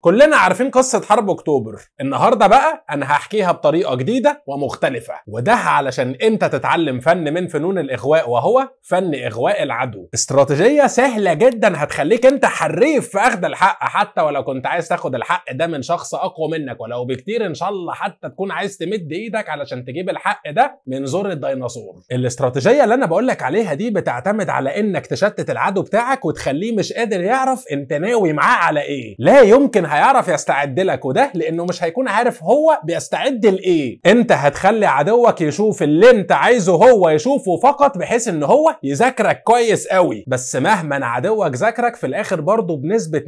كلنا عارفين قصة حرب أكتوبر، النهاردة بقى أنا هحكيها بطريقة جديدة ومختلفة، وده علشان أنت تتعلم فن من فنون الإغواء وهو فن إغواء العدو. استراتيجية سهلة جدا هتخليك أنت حريف في أخذ الحق حتى ولو كنت عايز تاخد الحق ده من شخص أقوى منك ولو بكتير إن شاء الله حتى تكون عايز تمد إيدك علشان تجيب الحق ده من زور الديناصور. الاستراتيجية اللي أنا بقولك عليها دي بتعتمد على إنك تشتت العدو بتاعك وتخليه مش قادر يعرف أنت ناوي معاه على إيه. لا يمكن هيعرف يستعد لك وده لانه مش هيكون عارف هو بيستعد لايه انت هتخلي عدوك يشوف اللي انت عايزه هو يشوفه فقط بحيث ان هو يذاكرك كويس قوي بس مهما عدوك ذاكرك في الاخر برضه بنسبه 100%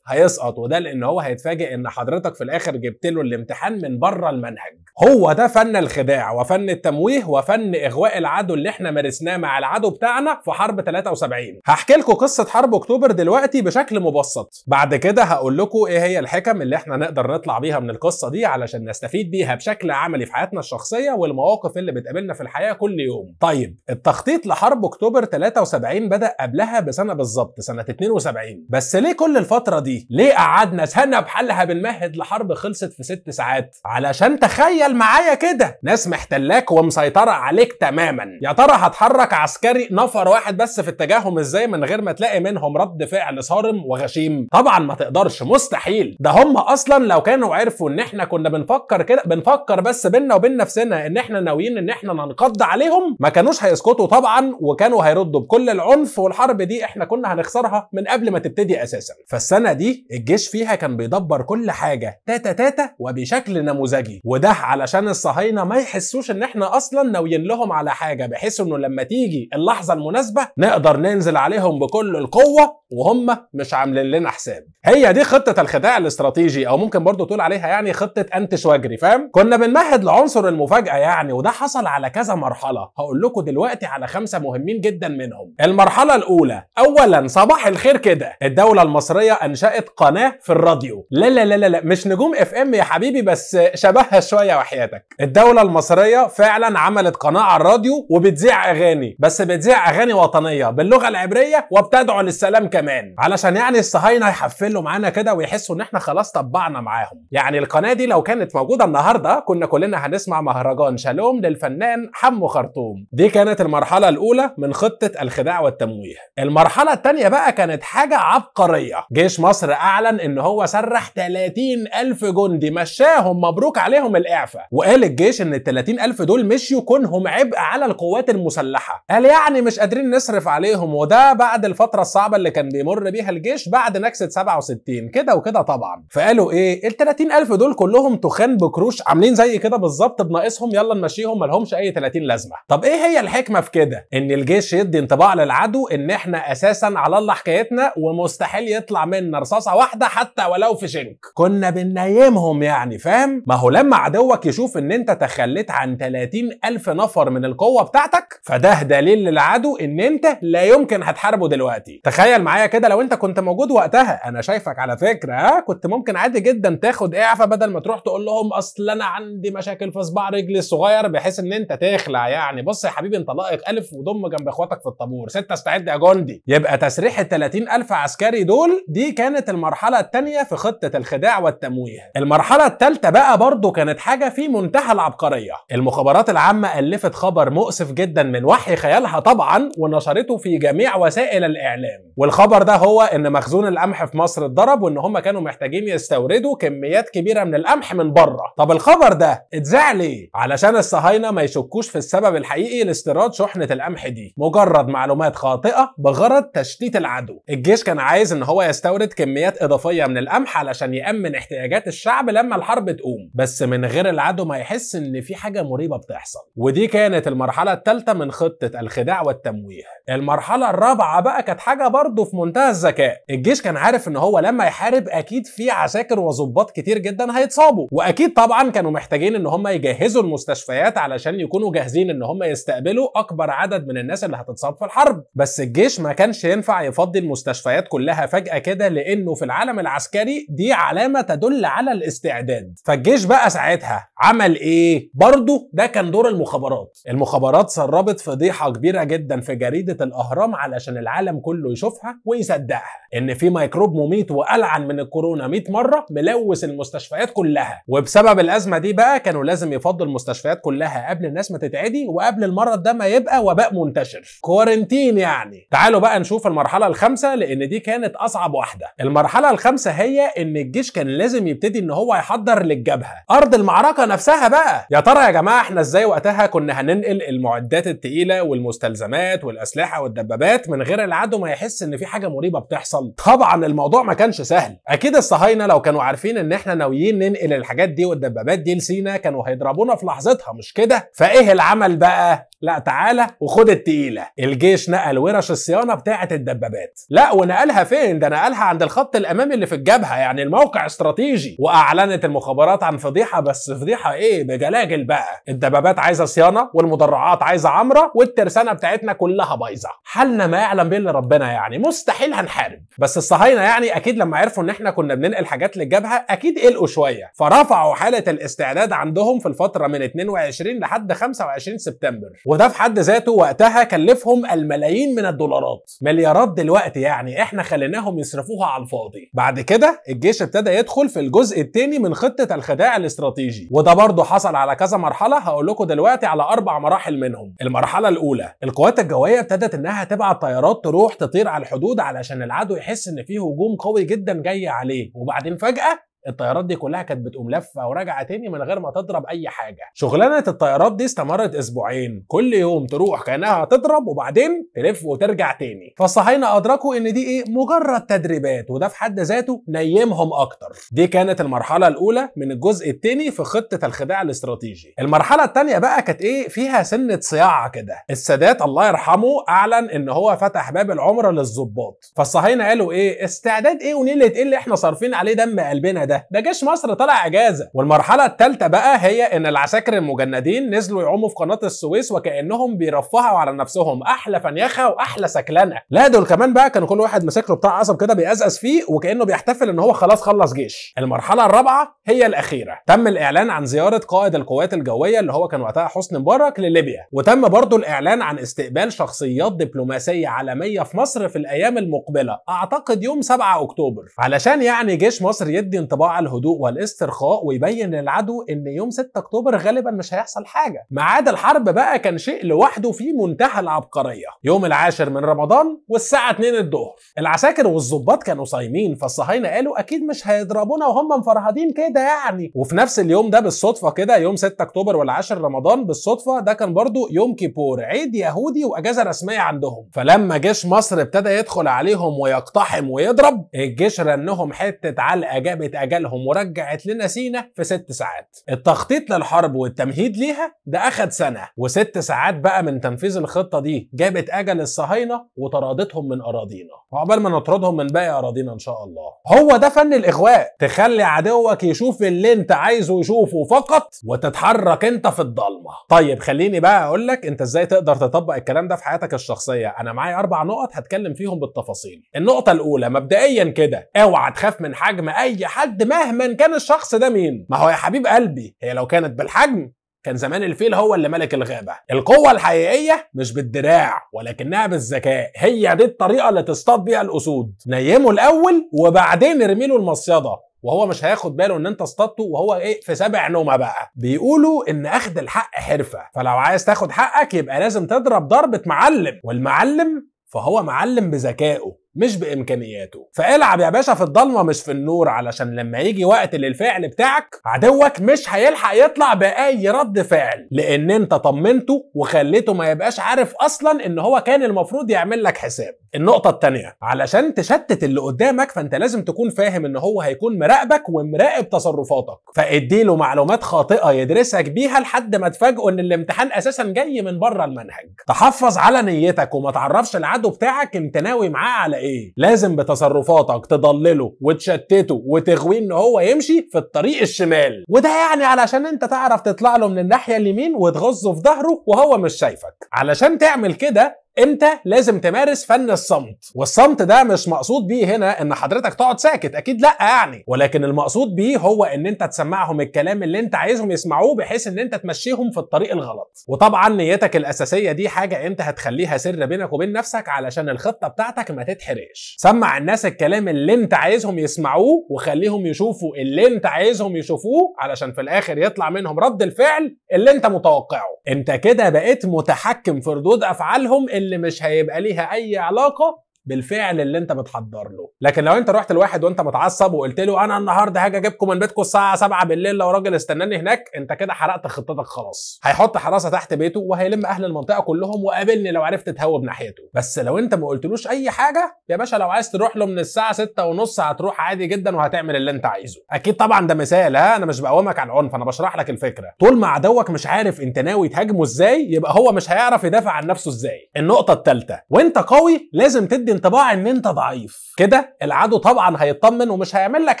هيسقط وده لان هو هيتفاجئ ان حضرتك في الاخر جبت له الامتحان من بره المنهج هو ده فن الخداع وفن التمويه وفن اغواء العدو اللي احنا مارسناه مع العدو بتاعنا في حرب 73 هحكي لكم قصه حرب اكتوبر دلوقتي بشكل مبسط بعد كده هقول لكم ايه هي الحكم اللي احنا نقدر نطلع بيها من القصه دي علشان نستفيد بيها بشكل عملي في حياتنا الشخصيه والمواقف اللي بتقابلنا في الحياه كل يوم. طيب التخطيط لحرب اكتوبر 73 بدا قبلها بسنه بالظبط سنه 72 بس ليه كل الفتره دي؟ ليه قعدنا سنه بحلها بنمهد لحرب خلصت في ست ساعات؟ علشان تخيل معايا كده ناس محتلاك ومسيطره عليك تماما يا ترى هتحرك عسكري نفر واحد بس في اتجاههم ازاي من غير ما تلاقي منهم رد فعل صارم وغشيم؟ طبعا ما تقدرش مستحيل ده هم اصلا لو كانوا عرفوا ان احنا كنا بنفكر كده بنفكر بس بينا وبين نفسنا ان احنا ناويين ان احنا ننقض عليهم ما كانوش هيسكتوا طبعا وكانوا هيردوا بكل العنف والحرب دي احنا كنا هنخسرها من قبل ما تبتدي اساسا فالسنه دي الجيش فيها كان بيدبر كل حاجه تاتا تاتا وبشكل نموذجي وده علشان الصهاينه ما يحسوش ان احنا اصلا ناويين لهم على حاجه بحيث انه لما تيجي اللحظه المناسبه نقدر ننزل عليهم بكل القوه وهم مش عاملين لنا حساب هي دي خطه خطه الخداع الاستراتيجي او ممكن برضه تقول عليها يعني خطه انتش واجري فاهم كنا بنمهد لعنصر المفاجاه يعني وده حصل على كذا مرحله هقول لكم دلوقتي على خمسه مهمين جدا منهم المرحله الاولى اولا صباح الخير كده الدوله المصريه انشات قناه في الراديو لا لا لا لا, لا. مش نجوم اف ام يا حبيبي بس شبهها شويه وحياتك الدوله المصريه فعلا عملت قناه على الراديو وبتذيع اغاني بس بتذيع اغاني وطنيه باللغه العبريه وبتدعو للسلام كمان علشان يعني الصهاينه يحفلوا معانا كده ويحسوا ان احنا خلاص طبعنا معاهم يعني القناه دي لو كانت موجوده النهارده كنا كلنا هنسمع مهرجان شالوم للفنان حمو خرطوم دي كانت المرحله الاولى من خطه الخداع والتمويه المرحله الثانيه بقى كانت حاجه عبقريه جيش مصر اعلن ان هو سرح 30 ألف جندي مشاهم مبروك عليهم الإعفاء وقال الجيش ان ال 30 ألف دول مشيوا كونهم عبء على القوات المسلحه قال يعني مش قادرين نصرف عليهم وده بعد الفتره الصعبه اللي كان بيمر بيها الجيش بعد نكسه 67 كده كده وكده طبعا فقالوا ايه ال 30000 دول كلهم تخان بكروش عاملين زي كده بالظبط بناقصهم يلا نمشيهم مالهمش اي 30 لازمه طب ايه هي الحكمه في كده ان الجيش يدي انطباع للعدو ان احنا اساسا على الله حكايتنا ومستحيل يطلع منا رصاصه واحده حتى ولو في شنك كنا بننيمهم يعني فاهم ما هو لما عدوك يشوف ان انت تخليت عن 30000 نفر من القوه بتاعتك فده دليل للعدو ان انت لا يمكن هتحاربه دلوقتي تخيل معايا كده لو انت كنت موجود وقتها انا شايفك على فكره فكره ها كنت ممكن عادي جدا تاخد اعفاء بدل ما تروح تقول لهم اصل انا عندي مشاكل في صباع رجلي الصغير بحيث ان انت تخلع يعني بص يا حبيبي انت لائق الف وضم جنب اخواتك في الطابور ستة استعد يا جندي يبقى تسريح ال 30000 عسكري دول دي كانت المرحله الثانيه في خطه الخداع والتمويه المرحله الثالثه بقى برضو كانت حاجه في منتهى العبقريه المخابرات العامه الفت خبر مؤسف جدا من وحي خيالها طبعا ونشرته في جميع وسائل الاعلام والخبر ده هو ان مخزون القمح في مصر اتضرب وان هم كانوا محتاجين يستوردوا كميات كبيره من القمح من بره طب الخبر ده اتذاع ليه علشان الصهاينه ما يشكوش في السبب الحقيقي لاستيراد شحنه القمح دي مجرد معلومات خاطئه بغرض تشتيت العدو الجيش كان عايز ان هو يستورد كميات اضافيه من القمح علشان يامن احتياجات الشعب لما الحرب تقوم بس من غير العدو ما يحس ان في حاجه مريبه بتحصل ودي كانت المرحله الثالثه من خطه الخداع والتمويه المرحله الرابعه بقى كانت حاجه برضه في منتهى الذكاء الجيش كان عارف ان هو لما يحارب الحرب اكيد في عساكر وظباط كتير جدا هيتصابوا واكيد طبعا كانوا محتاجين ان هم يجهزوا المستشفيات علشان يكونوا جاهزين ان هم يستقبلوا اكبر عدد من الناس اللي هتتصاب في الحرب بس الجيش ما كانش ينفع يفضي المستشفيات كلها فجاه كده لانه في العالم العسكري دي علامه تدل على الاستعداد فالجيش بقى ساعتها عمل ايه برضه ده كان دور المخابرات المخابرات سربت فضيحه كبيره جدا في جريده الاهرام علشان العالم كله يشوفها ويصدقها ان في ميكروب مميت وقلعه ولعن من الكورونا 100 مره ملوث المستشفيات كلها وبسبب الازمه دي بقى كانوا لازم يفضوا المستشفيات كلها قبل الناس ما تتعدي وقبل المرض ده ما يبقى وباء منتشر كورنتين يعني تعالوا بقى نشوف المرحله الخامسه لان دي كانت اصعب واحده المرحله الخامسه هي ان الجيش كان لازم يبتدي ان هو يحضر للجبهه ارض المعركه نفسها بقى يا ترى يا جماعه احنا ازاي وقتها كنا هننقل المعدات الثقيله والمستلزمات والاسلحه والدبابات من غير العدو ما يحس ان في حاجه مريبه بتحصل طبعا الموضوع ما كانش سهل سهل اكيد الصهاينه لو كانوا عارفين ان احنا ناويين ننقل الحاجات دي والدبابات دي لسينا كانوا هيضربونا في لحظتها مش كده فايه العمل بقى لا تعالى وخد التقيله الجيش نقل ورش الصيانه بتاعه الدبابات لا ونقلها فين ده نقلها عند الخط الامامي اللي في الجبهه يعني الموقع استراتيجي واعلنت المخابرات عن فضيحه بس فضيحه ايه بجلاجل بقى الدبابات عايزه صيانه والمدرعات عايزه عمره والترسانه بتاعتنا كلها بايظه حالنا ما يعلم به الا ربنا يعني مستحيل هنحارب بس الصهاينه يعني اكيد لما عرفوا ان احنا كنا بننقل حاجات للجبهه اكيد قلقوا شويه فرفعوا حاله الاستعداد عندهم في الفتره من 22 لحد 25 سبتمبر وده في حد ذاته وقتها كلفهم الملايين من الدولارات مليارات دلوقتي يعني احنا خليناهم يصرفوها على الفاضي بعد كده الجيش ابتدى يدخل في الجزء الثاني من خطه الخداع الاستراتيجي وده برضه حصل على كذا مرحله هقول لكم دلوقتي على اربع مراحل منهم المرحله الاولى القوات الجويه ابتدت انها تبعت طيارات تروح تطير على الحدود علشان العدو يحس ان في هجوم قوي جدا جايه عليه وبعدين فجاه الطيارات دي كلها كانت بتقوم لفه وراجعه تاني من غير ما تضرب اي حاجه شغلانه الطيارات دي استمرت اسبوعين كل يوم تروح كانها تضرب وبعدين تلف وترجع تاني فالصهاينه ادركوا ان دي ايه مجرد تدريبات وده في حد ذاته نيمهم اكتر دي كانت المرحله الاولى من الجزء الثاني في خطه الخداع الاستراتيجي المرحله الثانيه بقى كانت ايه فيها سنه صياعه كده السادات الله يرحمه اعلن ان هو فتح باب العمره للظباط فالصهاينه قالوا ايه استعداد ايه ونيله ايه اللي احنا صارفين عليه دم قلبنا ده ده ده جيش مصر طلع اجازه والمرحله الثالثه بقى هي ان العساكر المجندين نزلوا يعوموا في قناه السويس وكانهم بيرفهوا على نفسهم احلى فنيخه واحلى سكلنه لا دول كمان بقى كانوا كل واحد ماسك له بتاع عصب كده بيقزقز فيه وكانه بيحتفل ان هو خلاص خلص جيش المرحله الرابعه هي الاخيره تم الاعلان عن زياره قائد القوات الجويه اللي هو كان وقتها حسني مبارك لليبيا وتم برضه الاعلان عن استقبال شخصيات دبلوماسيه عالميه في مصر في الايام المقبله اعتقد يوم 7 اكتوبر علشان يعني جيش مصر يدي انطباع طباع الهدوء والاسترخاء ويبين للعدو ان يوم 6 اكتوبر غالبا مش هيحصل حاجه ما عدا الحرب بقى كان شيء لوحده في منتهى العبقريه يوم العاشر من رمضان والساعه 2 الظهر العساكر والظباط كانوا صايمين فالصهاينه قالوا اكيد مش هيضربونا وهم مفرهدين كده يعني وفي نفس اليوم ده بالصدفه كده يوم 6 اكتوبر والعاشر رمضان بالصدفه ده كان برضو يوم كيبور عيد يهودي واجازه رسميه عندهم فلما جيش مصر ابتدى يدخل عليهم ويقتحم ويضرب الجيش رنهم حته علقه جابت أجلهم ورجعت لنا سينا في ست ساعات التخطيط للحرب والتمهيد ليها ده أخد سنة وست ساعات بقى من تنفيذ الخطة دي جابت أجل الصهاينة وطردتهم من أراضينا وعقبال ما نطردهم من باقي أراضينا إن شاء الله هو ده فن الإغواء تخلي عدوك يشوف اللي أنت عايزه يشوفه فقط وتتحرك أنت في الضلمة طيب خليني بقى أقول لك أنت إزاي تقدر تطبق الكلام ده في حياتك الشخصية أنا معايا أربع نقط هتكلم فيهم بالتفاصيل النقطة الأولى مبدئيا كده اوعى تخاف من حجم أي حد مهما كان الشخص ده مين ما هو يا حبيب قلبي هي لو كانت بالحجم كان زمان الفيل هو اللي ملك الغابة القوة الحقيقية مش بالدراع ولكنها بالذكاء هي دي الطريقة اللي تصطاد بيها الأسود نيمه الأول وبعدين ارميله المصيدة وهو مش هياخد باله ان انت اصطادته وهو ايه في سابع نومه بقى بيقولوا ان اخد الحق حرفه فلو عايز تاخد حقك يبقى لازم تضرب ضربه معلم والمعلم فهو معلم بذكائه مش بامكانياته فالعب يا باشا في الضلمه مش في النور علشان لما يجي وقت للفعل بتاعك عدوك مش هيلحق يطلع باي رد فعل لان انت طمنته وخليته ما يبقاش عارف اصلا ان هو كان المفروض يعمل لك حساب النقطه الثانيه علشان تشتت اللي قدامك فانت لازم تكون فاهم ان هو هيكون مراقبك ومراقب تصرفاتك فاديله معلومات خاطئه يدرسك بيها لحد ما تفاجئه ان الامتحان اساسا جاي من بره المنهج تحفظ على نيتك وما تعرفش العدو بتاعك انت ناوي معاه على ايه لازم بتصرفاتك تضلله وتشتته وتغويه ان هو يمشي في الطريق الشمال وده يعني علشان انت تعرف تطلع له من الناحيه اليمين وتغزه في ظهره وهو مش شايفك علشان تعمل كده انت لازم تمارس فن الصمت والصمت ده مش مقصود بيه هنا ان حضرتك تقعد ساكت اكيد لا يعني ولكن المقصود بيه هو ان انت تسمعهم الكلام اللي انت عايزهم يسمعوه بحيث ان انت تمشيهم في الطريق الغلط وطبعا نيتك الاساسيه دي حاجه انت هتخليها سر بينك وبين نفسك علشان الخطه بتاعتك ما تتحرقش سمع الناس الكلام اللي انت عايزهم يسمعوه وخليهم يشوفوا اللي انت عايزهم يشوفوه علشان في الاخر يطلع منهم رد الفعل اللي انت متوقعه انت كده بقيت متحكم في ردود افعالهم اللي مش هيبقى ليها اي علاقه بالفعل اللي انت بتحضر له لكن لو انت رحت لواحد وانت متعصب وقلت له انا النهارده هاجي اجيبكم من بيتكم الساعه 7 بالليل لو راجل استناني هناك انت كده حرقت خطتك خلاص هيحط حراسه تحت بيته وهيلم اهل المنطقه كلهم وقابلني لو عرفت تهوب ناحيته بس لو انت ما قلتلوش اي حاجه يا باشا لو عايز تروح له من الساعه 6 ونص هتروح عادي جدا وهتعمل اللي انت عايزه اكيد طبعا ده مثال ها انا مش بقومك على العنف انا بشرح لك الفكره طول ما عدوك مش عارف انت ناوي تهاجمه ازاي يبقى هو مش هيعرف يدافع عن نفسه ازاي النقطه الثالثه وانت قوي لازم تدي انطباع ان انت ضعيف كده العدو طبعا هيطمن ومش هيعمل لك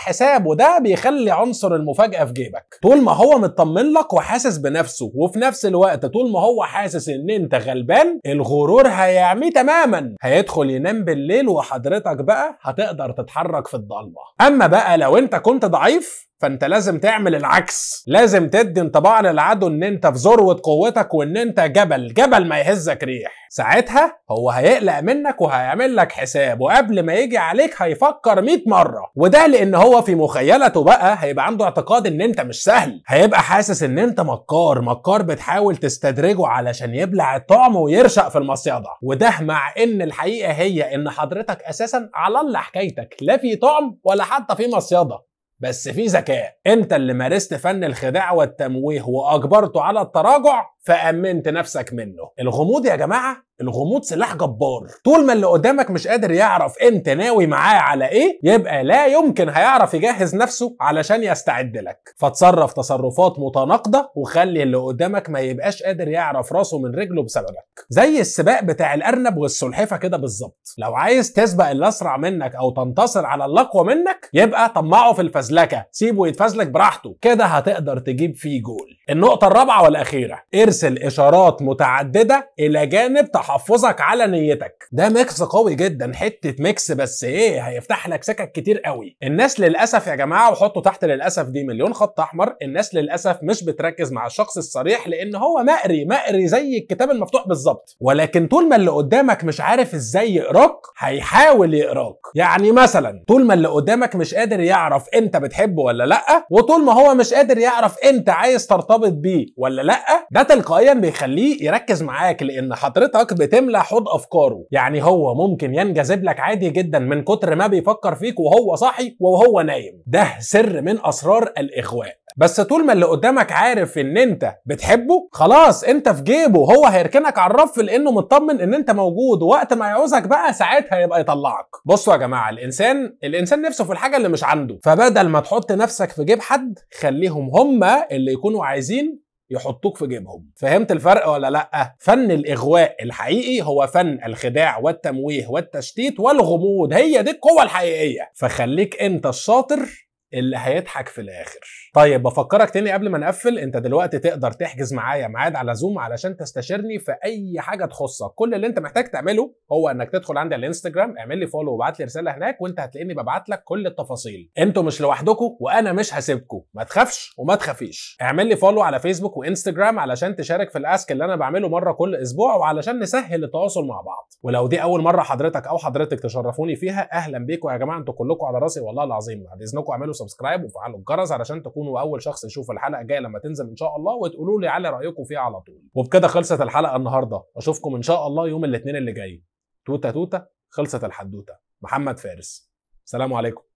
حساب وده بيخلي عنصر المفاجاه في جيبك طول ما هو مطمن لك وحاسس بنفسه وفي نفس الوقت طول ما هو حاسس ان انت غلبان الغرور هيعميه تماما هيدخل ينام بالليل وحضرتك بقى هتقدر تتحرك في الضلمه اما بقى لو انت كنت ضعيف فانت لازم تعمل العكس لازم تدي انطباع للعدو ان انت في ذروه قوتك وان انت جبل جبل ما يهزك ريح ساعتها هو هيقلق منك وهيعمل لك حساب وقبل ما يجي عليك هيفكر 100 مره وده لان هو في مخيلته بقى هيبقى عنده اعتقاد ان انت مش سهل هيبقى حاسس ان انت مكار مكار بتحاول تستدرجه علشان يبلع الطعم ويرشق في المصيده وده مع ان الحقيقه هي ان حضرتك اساسا على الله حكايتك لا في طعم ولا حتى في مصيده بس في ذكاء انت اللي مارست فن الخداع والتمويه واجبرته على التراجع فامنت نفسك منه الغموض يا جماعه الغموض سلاح جبار طول ما اللي قدامك مش قادر يعرف انت ناوي معاه على ايه يبقى لا يمكن هيعرف يجهز نفسه علشان يستعد لك فتصرف تصرفات متناقضه وخلي اللي قدامك ما يبقاش قادر يعرف راسه من رجله بسببك زي السباق بتاع الارنب والسلحفه كده بالظبط لو عايز تسبق اللي اسرع منك او تنتصر على اللي اقوى منك يبقى طمعه في الفزلكه سيبه يتفزلك براحته كده هتقدر تجيب فيه جول النقطه الرابعه والاخيره إيه ترسل اشارات متعدده الى جانب تحفظك على نيتك ده ميكس قوي جدا حته ميكس بس ايه هيفتح لك سكك كتير قوي الناس للاسف يا جماعه وحطوا تحت للاسف دي مليون خط احمر الناس للاسف مش بتركز مع الشخص الصريح لان هو مقري مقري زي الكتاب المفتوح بالظبط ولكن طول ما اللي قدامك مش عارف ازاي يقراك هيحاول يقراك يعني مثلا طول ما اللي قدامك مش قادر يعرف انت بتحبه ولا لا وطول ما هو مش قادر يعرف انت عايز ترتبط بيه ولا لا ده تلقائيا بيخليه يركز معاك لان حضرتك بتملى حوض افكاره يعني هو ممكن ينجذب لك عادي جدا من كتر ما بيفكر فيك وهو صاحي وهو نايم ده سر من اسرار الاخواء بس طول ما اللي قدامك عارف ان انت بتحبه خلاص انت في جيبه هو هيركنك على الرف لانه مطمن ان انت موجود وقت ما يعوزك بقى ساعتها يبقى يطلعك بصوا يا جماعه الانسان الانسان نفسه في الحاجه اللي مش عنده فبدل ما تحط نفسك في جيب حد خليهم هما اللي يكونوا عايزين يحطوك في جيبهم فهمت الفرق ولا لا فن الاغواء الحقيقي هو فن الخداع والتمويه والتشتيت والغموض هي دي القوه الحقيقيه فخليك انت الشاطر اللي هيضحك في الاخر طيب بفكرك تاني قبل ما نقفل انت دلوقتي تقدر تحجز معايا ميعاد على زوم علشان تستشيرني في اي حاجه تخصك كل اللي انت محتاج تعمله هو انك تدخل عندي على الانستجرام اعمل لي فولو وابعت لي رساله هناك وانت هتلاقيني ببعت لك كل التفاصيل انتوا مش لوحدكم وانا مش هسيبكم ما تخافش وما تخافيش اعمل لي فولو على فيسبوك وانستجرام علشان تشارك في الاسك اللي انا بعمله مره كل اسبوع وعلشان نسهل التواصل مع بعض ولو دي اول مره حضرتك او حضرتك تشرفوني فيها اهلا بيكم يا جماعه انتوا كلكم على راسي والله العظيم بعد اذنكم اعملوا سبسكرايب وفعلوا الجرس علشان تكون تكونوا اول شخص يشوف الحلقه الجايه لما تنزل ان شاء الله وتقولوا لي على رايكم فيها على طول وبكده خلصت الحلقه النهارده اشوفكم ان شاء الله يوم الاثنين اللي جاي توته توته خلصت الحدوته محمد فارس سلام عليكم